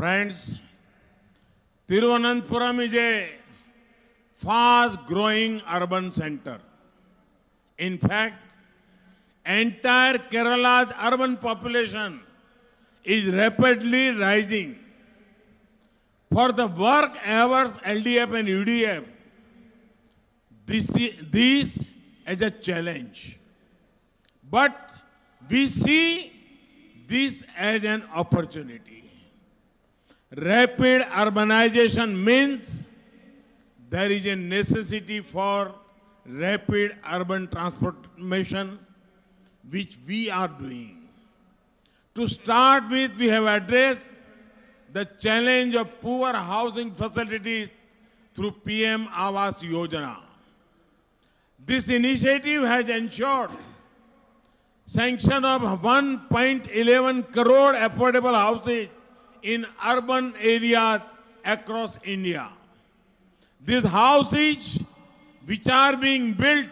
Friends, Tiruvananthapuram is a fast-growing urban center. In fact, entire Kerala's urban population is rapidly rising. For the work hours, LDF and UDF, this, this is a challenge. But we see this as an opportunity. rapid urbanization means there is a necessity for rapid urban transformation which we are doing. To start with, we have addressed the challenge of poor housing facilities through PM Awas Yojana. This initiative has ensured sanction of 1.11 crore affordable houses in urban areas across India. These houses which are being built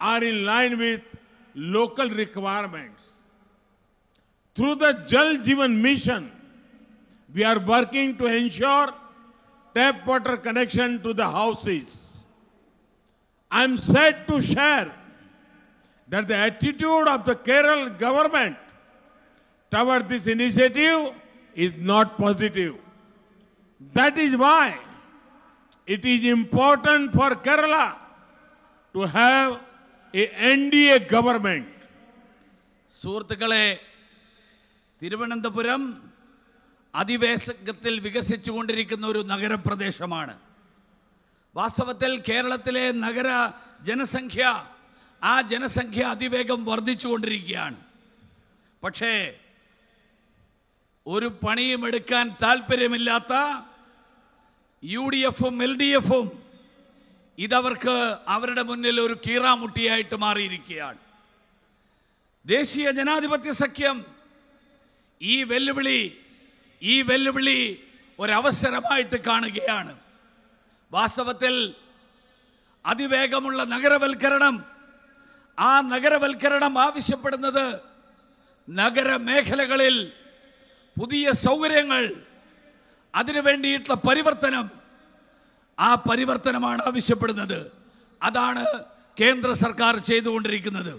are in line with local requirements. Through the Jal Jeevan Mission, we are working to ensure tap water connection to the houses. I am sad to share that the attitude of the Kerala government toward this initiative is not positive. That is why it is important for Kerala to have a NDA government. സുഹൃത്തുക്കളെ തിരുവനന്തപുരം അതിവേശത്തിൽ വികസിച്ചുകൊണ്ടിരിക്കുന്ന ഒരു നഗരപ്രദേശമാണ് വാസ്തവത്തിൽ കേരളത്തിലെ നഗര ജനസംഖ്യ ആ ജനസംഖ്യ അതിവേഗം വർദ്ധിച്ചുകൊണ്ടിരിക്കുകയാണ് പക്ഷേ ഒരു പണിയും എടുക്കാൻ താല്പര്യമില്ലാത്ത യു ഡി എഫും എൽ ഡി എഫും ഇതവർക്ക് അവരുടെ മുന്നിൽ ഒരു കീറാമുട്ടിയായിട്ട് മാറിയിരിക്കുകയാണ് ദേശീയ ജനാധിപത്യ സഖ്യം ഈ വെല്ലുവിളി ഈ വെല്ലുവിളി ഒരവസരമായിട്ട് കാണുകയാണ് വാസ്തവത്തിൽ അതിവേഗമുള്ള നഗരവൽക്കരണം ആ നഗരവൽക്കരണം ആവശ്യപ്പെടുന്നത് നഗരമേഖലകളിൽ പുതിയ സൗകര്യങ്ങൾ അതിനു വേണ്ടിയിട്ടുള്ള പരിവർത്തനം ആ പരിവർത്തനമാണ് ആവശ്യപ്പെടുന്നത് അതാണ് കേന്ദ്ര സർക്കാർ ചെയ്തുകൊണ്ടിരിക്കുന്നത്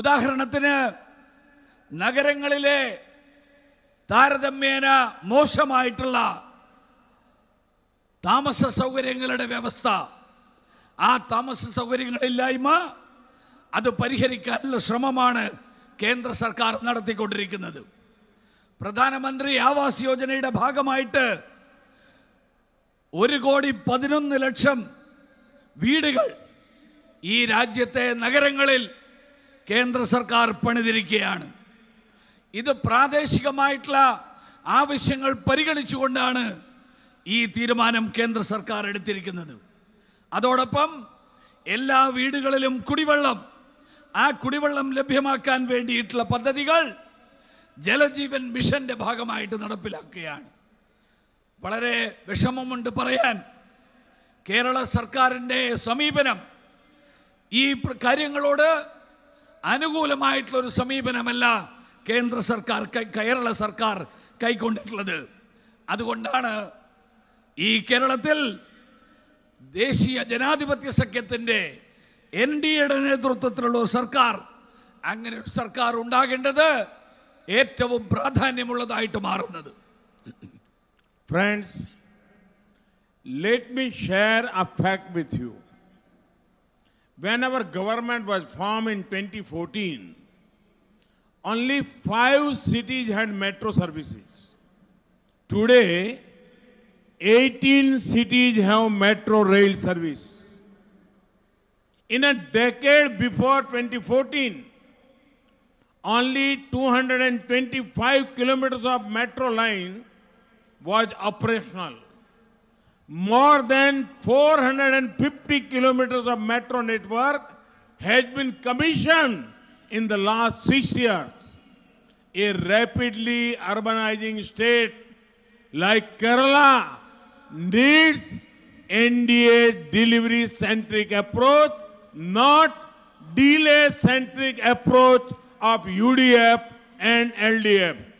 ഉദാഹരണത്തിന് നഗരങ്ങളിലെ താരതമ്യേന മോശമായിട്ടുള്ള താമസ സൗകര്യങ്ങളുടെ വ്യവസ്ഥ ആ താമസ സൗകര്യങ്ങളില്ലായ്മ അത് പരിഹരിക്കാനുള്ള ശ്രമമാണ് കേന്ദ്ര സർക്കാർ നടത്തിക്കൊണ്ടിരിക്കുന്നത് പ്രധാനമന്ത്രി ആവാസ് യോജനയുടെ ഭാഗമായിട്ട് ഒരു കോടി പതിനൊന്ന് ലക്ഷം വീടുകൾ ഈ രാജ്യത്തെ നഗരങ്ങളിൽ കേന്ദ്ര സർക്കാർ പണിതിരിക്കുകയാണ് ഇത് പ്രാദേശികമായിട്ടുള്ള ആവശ്യങ്ങൾ പരിഗണിച്ചുകൊണ്ടാണ് ഈ തീരുമാനം കേന്ദ്ര സർക്കാർ എടുത്തിരിക്കുന്നത് അതോടൊപ്പം എല്ലാ വീടുകളിലും കുടിവെള്ളം ആ കുടിവെള്ളം ലഭ്യമാക്കാൻ വേണ്ടിയിട്ടുള്ള പദ്ധതികൾ ജലജീവൻ മിഷന്റെ ഭാഗമായിട്ട് നടപ്പിലാക്കുകയാണ് വളരെ വിഷമമുണ്ട് പറയാൻ കേരള സർക്കാരിൻ്റെ സമീപനം ഈ കാര്യങ്ങളോട് അനുകൂലമായിട്ടുള്ളൊരു സമീപനമല്ല കേന്ദ്ര സർക്കാർ കേരള സർക്കാർ കൈക്കൊണ്ടിട്ടുള്ളത് അതുകൊണ്ടാണ് ഈ കേരളത്തിൽ ദേശീയ ജനാധിപത്യ സഖ്യത്തിൻ്റെ എൻ ഡി എയുടെ നേതൃത്വത്തിലുള്ള സർക്കാർ അങ്ങനെ ഒരു സർക്കാർ ഉണ്ടാകേണ്ടത് ഏറ്റവും പ്രാധാന്യമുള്ളതായിട്ട് മാറുന്നത് friends let me share a fact with you when our government was formed in 2014, only five cities had metro services. Today, 18 cities have metro rail service. In a decade before 2014, only 225 kilometers of metro line was operational. More than 450 kilometers of metro network has been commissioned in the last six years. A rapidly urbanizing state like Kerala needs NDA delivery-centric approach, not delay-centric approach of UDF and LDF.